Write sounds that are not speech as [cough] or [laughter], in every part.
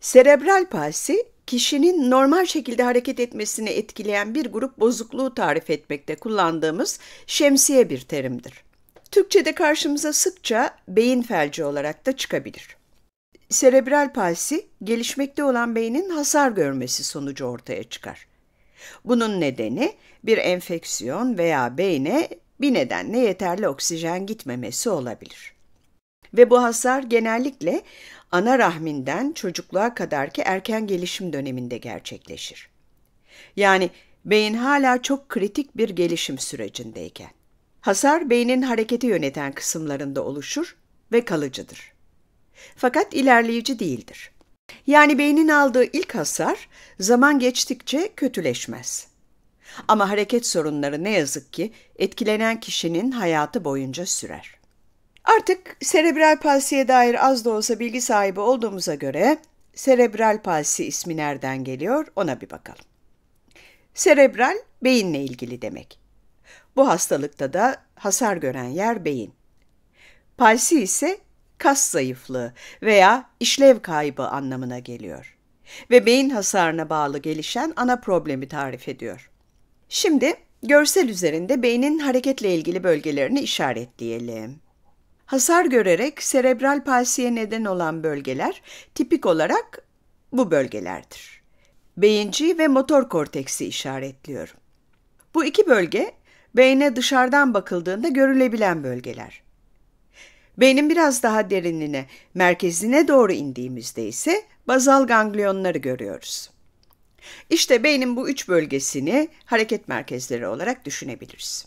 Serebral palsi, kişinin normal şekilde hareket etmesini etkileyen bir grup bozukluğu tarif etmekte kullandığımız şemsiye bir terimdir. Türkçe'de karşımıza sıkça beyin felci olarak da çıkabilir. Serebral palsi, gelişmekte olan beynin hasar görmesi sonucu ortaya çıkar. Bunun nedeni bir enfeksiyon veya beyne bir nedenle yeterli oksijen gitmemesi olabilir ve bu hasar genellikle ana rahminden çocukluğa kadarki erken gelişim döneminde gerçekleşir. Yani beyin hala çok kritik bir gelişim sürecindeyken. Hasar beynin hareketi yöneten kısımlarında oluşur ve kalıcıdır. Fakat ilerleyici değildir. Yani beynin aldığı ilk hasar zaman geçtikçe kötüleşmez. Ama hareket sorunları ne yazık ki etkilenen kişinin hayatı boyunca sürer. Artık serebral palsiye dair az da olsa bilgi sahibi olduğumuza göre serebral palsi ismi nereden geliyor ona bir bakalım. Serebral beyinle ilgili demek. Bu hastalıkta da hasar gören yer beyin. Palsi ise kas zayıflığı veya işlev kaybı anlamına geliyor ve beyin hasarına bağlı gelişen ana problemi tarif ediyor. Şimdi görsel üzerinde beynin hareketle ilgili bölgelerini işaretleyelim. Hasar görerek serebral palsiye neden olan bölgeler tipik olarak bu bölgelerdir. Beyinci ve motor korteksi işaretliyorum. Bu iki bölge beyne dışarıdan bakıldığında görülebilen bölgeler. Beynin biraz daha derinine, merkezine doğru indiğimizde ise bazal ganglionları görüyoruz. İşte beynin bu üç bölgesini hareket merkezleri olarak düşünebiliriz.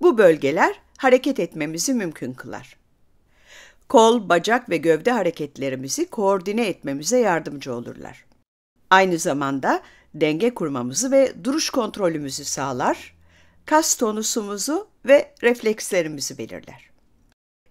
Bu bölgeler hareket etmemizi mümkün kılar. Kol, bacak ve gövde hareketlerimizi koordine etmemize yardımcı olurlar. Aynı zamanda denge kurmamızı ve duruş kontrolümüzü sağlar, kas tonusumuzu ve reflekslerimizi belirler.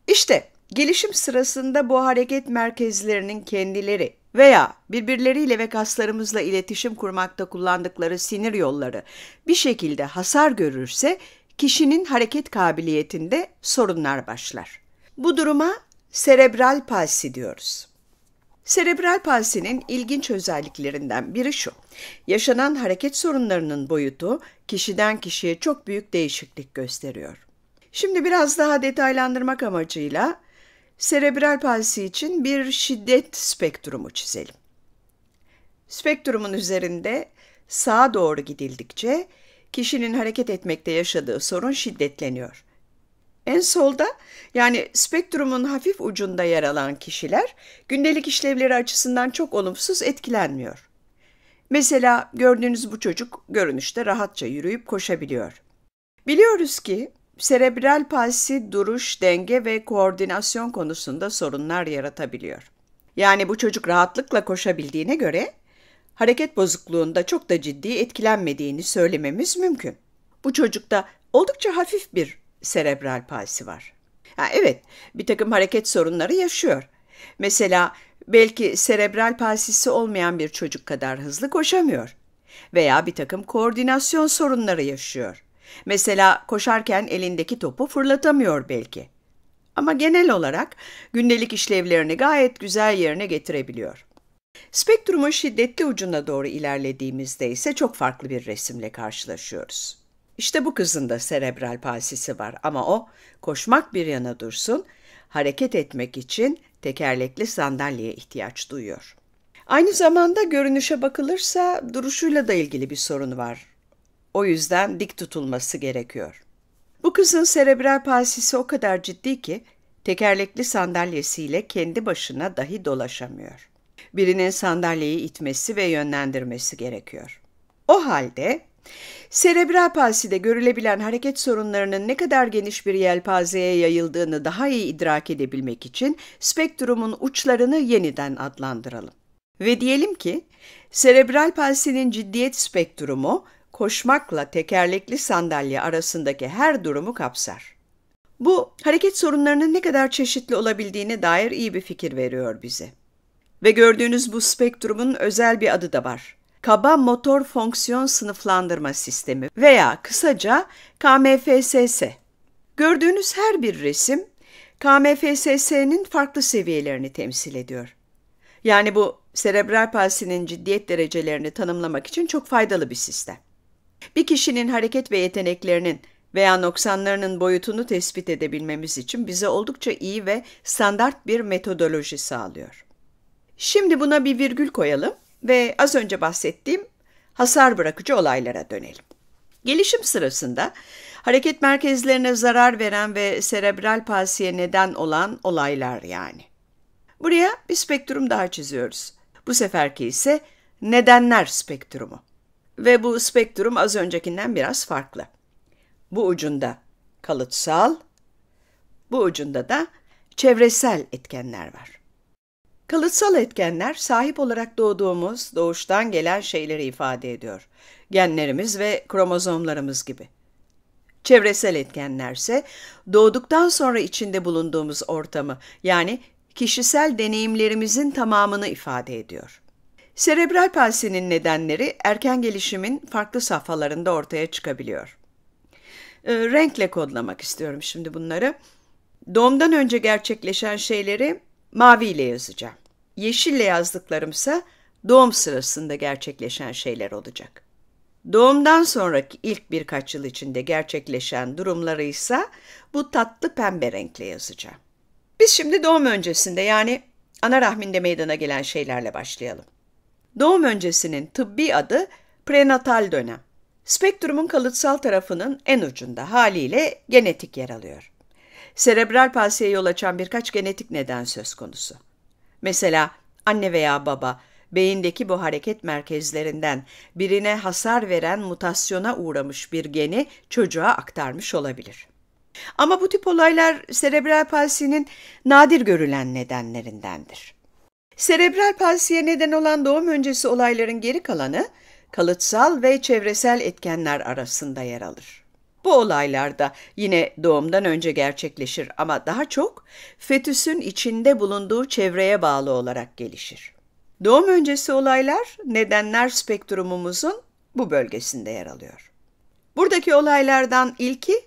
İşte gelişim sırasında bu hareket merkezlerinin kendileri veya birbirleriyle ve kaslarımızla iletişim kurmakta kullandıkları sinir yolları bir şekilde hasar görürse kişinin hareket kabiliyetinde sorunlar başlar. Bu duruma serebral palsi diyoruz. Serebral palsinin ilginç özelliklerinden biri şu. Yaşanan hareket sorunlarının boyutu kişiden kişiye çok büyük değişiklik gösteriyor. Şimdi biraz daha detaylandırmak amacıyla serebral palsi için bir şiddet spektrumu çizelim. Spektrumun üzerinde sağa doğru gidildikçe kişinin hareket etmekte yaşadığı sorun şiddetleniyor. En solda yani spektrumun hafif ucunda yer alan kişiler gündelik işlevleri açısından çok olumsuz etkilenmiyor. Mesela gördüğünüz bu çocuk görünüşte rahatça yürüyüp koşabiliyor. Biliyoruz ki serebral palsi duruş, denge ve koordinasyon konusunda sorunlar yaratabiliyor. Yani bu çocuk rahatlıkla koşabildiğine göre hareket bozukluğunda çok da ciddi etkilenmediğini söylememiz mümkün. Bu çocukta oldukça hafif bir serebral palsi var. Ha, evet, bir takım hareket sorunları yaşıyor. Mesela belki serebral palsisi olmayan bir çocuk kadar hızlı koşamıyor veya bir takım koordinasyon sorunları yaşıyor. Mesela koşarken elindeki topu fırlatamıyor belki. Ama genel olarak gündelik işlevlerini gayet güzel yerine getirebiliyor. Spektrumun şiddetli ucuna doğru ilerlediğimizde ise çok farklı bir resimle karşılaşıyoruz. İşte bu kızın da serebral palsisi var ama o koşmak bir yana dursun, hareket etmek için tekerlekli sandalyeye ihtiyaç duyuyor. Aynı zamanda görünüşe bakılırsa duruşuyla da ilgili bir sorun var. O yüzden dik tutulması gerekiyor. Bu kızın serebral palsisi o kadar ciddi ki tekerlekli sandalyesiyle kendi başına dahi dolaşamıyor birinin sandalyeyi itmesi ve yönlendirmesi gerekiyor. O halde Serebral palside görülebilen hareket sorunlarının ne kadar geniş bir yelpazeye yayıldığını daha iyi idrak edebilmek için spektrumun uçlarını yeniden adlandıralım. Ve diyelim ki serebral palsinin ciddiyet spektrumu koşmakla tekerlekli sandalye arasındaki her durumu kapsar. Bu hareket sorunlarının ne kadar çeşitli olabildiğine dair iyi bir fikir veriyor bize. Ve gördüğünüz bu spektrumun özel bir adı da var. Kaba motor fonksiyon sınıflandırma sistemi veya kısaca KMFSS. Gördüğünüz her bir resim KMFSS'nin farklı seviyelerini temsil ediyor. Yani bu serebral palsinin ciddiyet derecelerini tanımlamak için çok faydalı bir sistem. Bir kişinin hareket ve yeteneklerinin veya noksanlarının boyutunu tespit edebilmemiz için bize oldukça iyi ve standart bir metodoloji sağlıyor. Şimdi buna bir virgül koyalım ve az önce bahsettiğim hasar bırakıcı olaylara dönelim. Gelişim sırasında hareket merkezlerine zarar veren ve serebral palsiye neden olan olaylar yani. Buraya bir spektrum daha çiziyoruz. Bu seferki ise nedenler spektrumu. Ve bu spektrum az öncekinden biraz farklı. Bu ucunda kalıtsal, bu ucunda da çevresel etkenler var. Kalıtsal etkenler sahip olarak doğduğumuz, doğuştan gelen şeyleri ifade ediyor. Genlerimiz ve kromozomlarımız gibi. Çevresel etkenlerse doğduktan sonra içinde bulunduğumuz ortamı yani kişisel deneyimlerimizin tamamını ifade ediyor. Serebral palsinin nedenleri erken gelişimin farklı safhalarında ortaya çıkabiliyor. E, renkle kodlamak istiyorum şimdi bunları. Doğumdan önce gerçekleşen şeyleri maviyle yazacağım. Yeşille yazdıklarımsa doğum sırasında gerçekleşen şeyler olacak. Doğumdan sonraki ilk birkaç yıl içinde gerçekleşen durumları ise bu tatlı pembe renkle yazacağım. Biz şimdi doğum öncesinde yani ana rahminde meydana gelen şeylerle başlayalım. Doğum öncesinin tıbbi adı prenatal dönem. Spektrumun kalıtsal tarafının en ucunda haliyle genetik yer alıyor. Serebral palsiye yol açan birkaç genetik neden söz konusu. Mesela anne veya baba beyindeki bu hareket merkezlerinden birine hasar veren mutasyona uğramış bir geni çocuğa aktarmış olabilir. Ama bu tip olaylar serebral palsinin nadir görülen nedenlerindendir. Serebral palsiye neden olan doğum öncesi olayların geri kalanı kalıtsal ve çevresel etkenler arasında yer alır. Bu olaylar da yine doğumdan önce gerçekleşir ama daha çok fetüsün içinde bulunduğu çevreye bağlı olarak gelişir. Doğum öncesi olaylar nedenler spektrumumuzun bu bölgesinde yer alıyor. Buradaki olaylardan ilki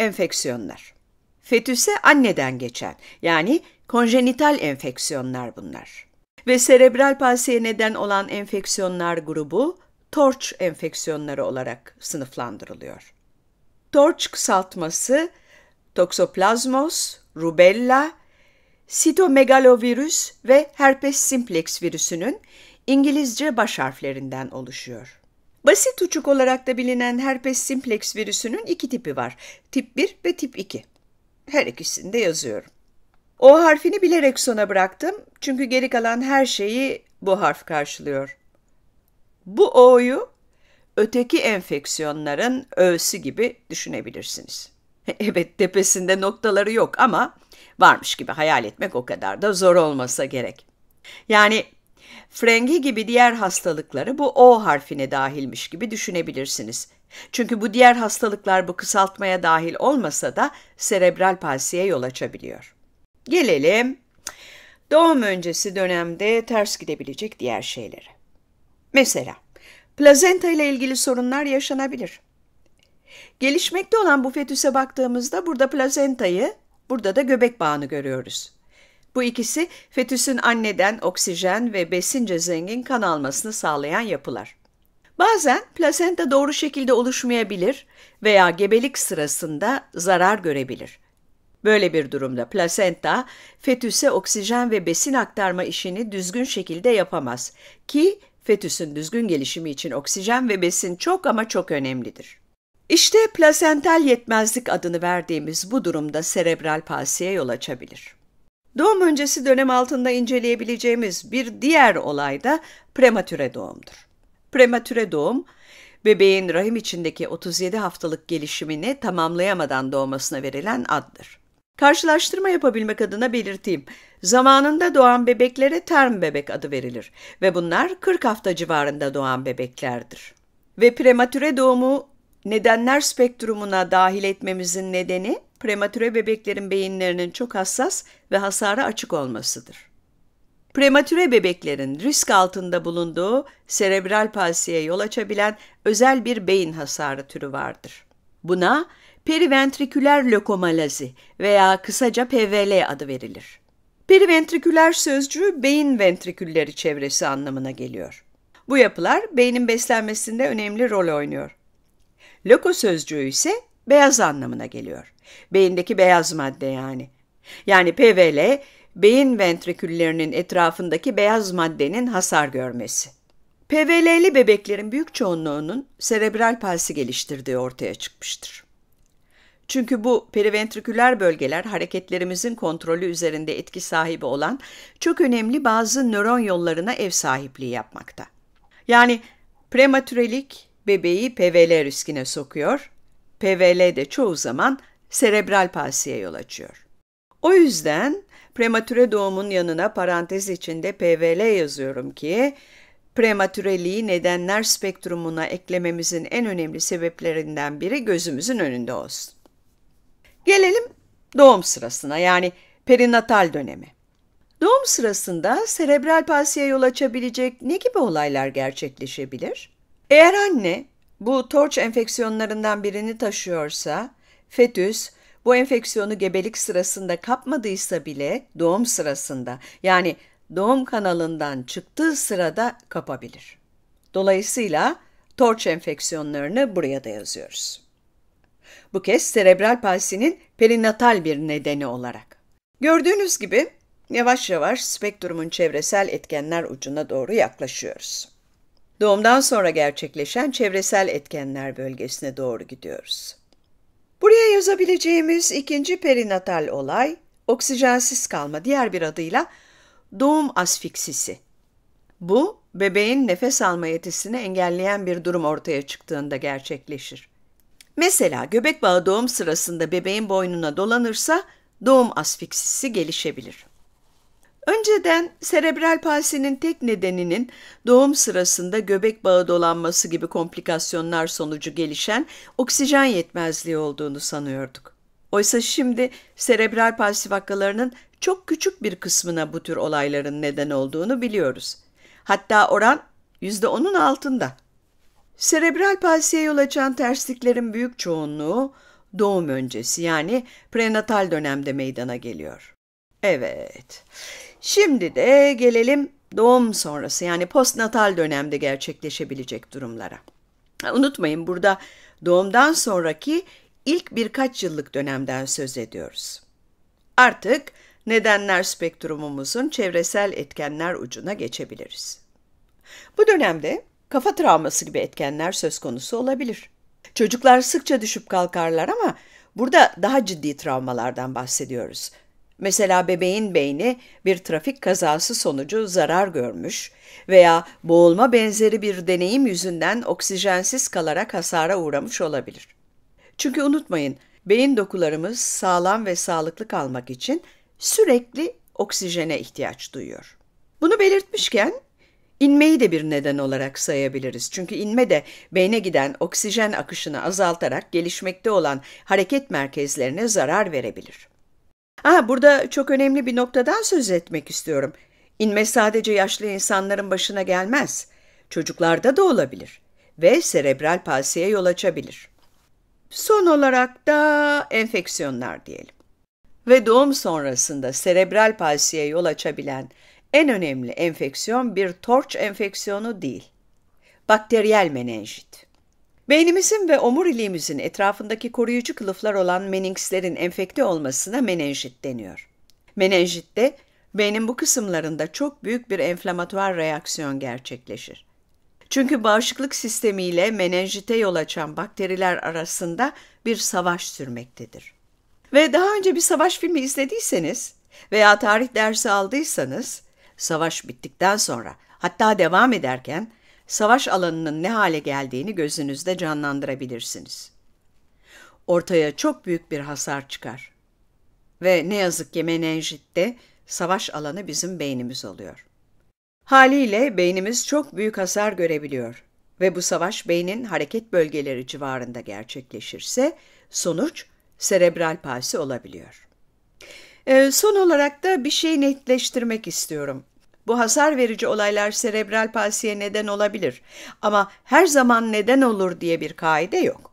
enfeksiyonlar. Fetüse anneden geçen yani konjenital enfeksiyonlar bunlar. Ve serebral palsiye neden olan enfeksiyonlar grubu torç enfeksiyonları olarak sınıflandırılıyor torç kısaltması Toxoplasmos, rubella, sitomegalovirüs ve herpes simplex virüsünün İngilizce baş harflerinden oluşuyor. Basit uçuk olarak da bilinen herpes simplex virüsünün iki tipi var. Tip 1 ve tip 2. Her ikisini de yazıyorum. O harfini bilerek sona bıraktım çünkü geri kalan her şeyi bu harf karşılıyor. Bu O'yu öteki enfeksiyonların öğüsü gibi düşünebilirsiniz. [laughs] Evet tepesinde noktaları yok ama varmış gibi hayal etmek o kadar da zor olmasa gerek. Yani frengi gibi diğer hastalıkları bu O harfine dahilmiş gibi düşünebilirsiniz. Çünkü bu diğer hastalıklar bu kısaltmaya dahil olmasa da serebral palsiye yol açabiliyor. Gelelim doğum öncesi dönemde ters gidebilecek diğer şeylere. Mesela Plazenta ile ilgili sorunlar yaşanabilir. Gelişmekte olan bu fetüse baktığımızda burada plazentayı, burada da göbek bağını görüyoruz. Bu ikisi fetüsün anneden oksijen ve besince zengin kan almasını sağlayan yapılar. Bazen plasenta doğru şekilde oluşmayabilir veya gebelik sırasında zarar görebilir. Böyle bir durumda plasenta fetüse oksijen ve besin aktarma işini düzgün şekilde yapamaz ki Fetüsün düzgün gelişimi için oksijen ve besin çok ama çok önemlidir. İşte plasental yetmezlik adını verdiğimiz bu durumda serebral palsiye yol açabilir. Doğum öncesi dönem altında inceleyebileceğimiz bir diğer olay da prematüre doğumdur. Prematüre doğum, bebeğin rahim içindeki 37 haftalık gelişimini tamamlayamadan doğmasına verilen addır. Karşılaştırma yapabilmek adına belirteyim. Zamanında doğan bebeklere term bebek adı verilir ve bunlar 40 hafta civarında doğan bebeklerdir. Ve prematüre doğumu nedenler spektrumuna dahil etmemizin nedeni prematüre bebeklerin beyinlerinin çok hassas ve hasara açık olmasıdır. Prematüre bebeklerin risk altında bulunduğu serebral palsiye yol açabilen özel bir beyin hasarı türü vardır. Buna periventriküler lökomalazi veya kısaca PVL adı verilir. Periventriküler sözcüğü beyin ventrikülleri çevresi anlamına geliyor. Bu yapılar beynin beslenmesinde önemli rol oynuyor. Loko sözcüğü ise beyaz anlamına geliyor. Beyindeki beyaz madde yani. Yani PVL, beyin ventriküllerinin etrafındaki beyaz maddenin hasar görmesi. PVL'li bebeklerin büyük çoğunluğunun serebral palsi geliştirdiği ortaya çıkmıştır. Çünkü bu periventriküler bölgeler hareketlerimizin kontrolü üzerinde etki sahibi olan çok önemli bazı nöron yollarına ev sahipliği yapmakta. Yani prematürelik bebeği PVL riskine sokuyor. PVL de çoğu zaman serebral palsiye yol açıyor. O yüzden prematüre doğumun yanına parantez içinde PVL yazıyorum ki prematüreliği nedenler spektrumuna eklememizin en önemli sebeplerinden biri gözümüzün önünde olsun. Gelelim doğum sırasına yani perinatal döneme. Doğum sırasında serebral palsiye yol açabilecek ne gibi olaylar gerçekleşebilir? Eğer anne bu torç enfeksiyonlarından birini taşıyorsa, fetüs bu enfeksiyonu gebelik sırasında kapmadıysa bile doğum sırasında yani doğum kanalından çıktığı sırada kapabilir. Dolayısıyla torç enfeksiyonlarını buraya da yazıyoruz. Bu kez serebral palsinin perinatal bir nedeni olarak. Gördüğünüz gibi yavaş yavaş spektrumun çevresel etkenler ucuna doğru yaklaşıyoruz. Doğumdan sonra gerçekleşen çevresel etkenler bölgesine doğru gidiyoruz. Buraya yazabileceğimiz ikinci perinatal olay, oksijensiz kalma diğer bir adıyla doğum asfiksisi. Bu, bebeğin nefes alma yetisini engelleyen bir durum ortaya çıktığında gerçekleşir. Mesela göbek bağı doğum sırasında bebeğin boynuna dolanırsa doğum asfiksisi gelişebilir. Önceden serebral palsinin tek nedeninin doğum sırasında göbek bağı dolanması gibi komplikasyonlar sonucu gelişen oksijen yetmezliği olduğunu sanıyorduk. Oysa şimdi serebral palsi vakalarının çok küçük bir kısmına bu tür olayların neden olduğunu biliyoruz. Hatta oran %10'un altında. Serebral palsiye yol açan tersliklerin büyük çoğunluğu doğum öncesi yani prenatal dönemde meydana geliyor. Evet. Şimdi de gelelim doğum sonrası yani postnatal dönemde gerçekleşebilecek durumlara. Unutmayın burada doğumdan sonraki ilk birkaç yıllık dönemden söz ediyoruz. Artık nedenler spektrumumuzun çevresel etkenler ucuna geçebiliriz. Bu dönemde kafa travması gibi etkenler söz konusu olabilir. Çocuklar sıkça düşüp kalkarlar ama burada daha ciddi travmalardan bahsediyoruz. Mesela bebeğin beyni bir trafik kazası sonucu zarar görmüş veya boğulma benzeri bir deneyim yüzünden oksijensiz kalarak hasara uğramış olabilir. Çünkü unutmayın, beyin dokularımız sağlam ve sağlıklı kalmak için sürekli oksijene ihtiyaç duyuyor. Bunu belirtmişken İnmeyi de bir neden olarak sayabiliriz. Çünkü inme de beyne giden oksijen akışını azaltarak gelişmekte olan hareket merkezlerine zarar verebilir. Aa, burada çok önemli bir noktadan söz etmek istiyorum. İnme sadece yaşlı insanların başına gelmez. Çocuklarda da olabilir ve serebral palsiye yol açabilir. Son olarak da enfeksiyonlar diyelim. Ve doğum sonrasında serebral palsiye yol açabilen en önemli enfeksiyon bir torç enfeksiyonu değil. Bakteriyel menenjit. Beynimizin ve omuriliğimizin etrafındaki koruyucu kılıflar olan meninkslerin enfekte olmasına menenjit deniyor. Menenjitte beynin bu kısımlarında çok büyük bir enflamatuar reaksiyon gerçekleşir. Çünkü bağışıklık sistemiyle menenjite yol açan bakteriler arasında bir savaş sürmektedir. Ve daha önce bir savaş filmi izlediyseniz veya tarih dersi aldıysanız Savaş bittikten sonra hatta devam ederken savaş alanının ne hale geldiğini gözünüzde canlandırabilirsiniz. Ortaya çok büyük bir hasar çıkar. Ve ne yazık ki menenjitte savaş alanı bizim beynimiz oluyor. Haliyle beynimiz çok büyük hasar görebiliyor ve bu savaş beynin hareket bölgeleri civarında gerçekleşirse sonuç serebral palsi olabiliyor. E, son olarak da bir şey netleştirmek istiyorum. Bu hasar verici olaylar serebral palsiye neden olabilir ama her zaman neden olur diye bir kaide yok.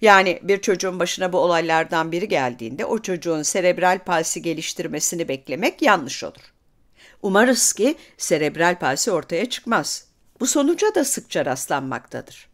Yani bir çocuğun başına bu olaylardan biri geldiğinde o çocuğun serebral palsi geliştirmesini beklemek yanlış olur. Umarız ki serebral palsi ortaya çıkmaz. Bu sonuca da sıkça rastlanmaktadır.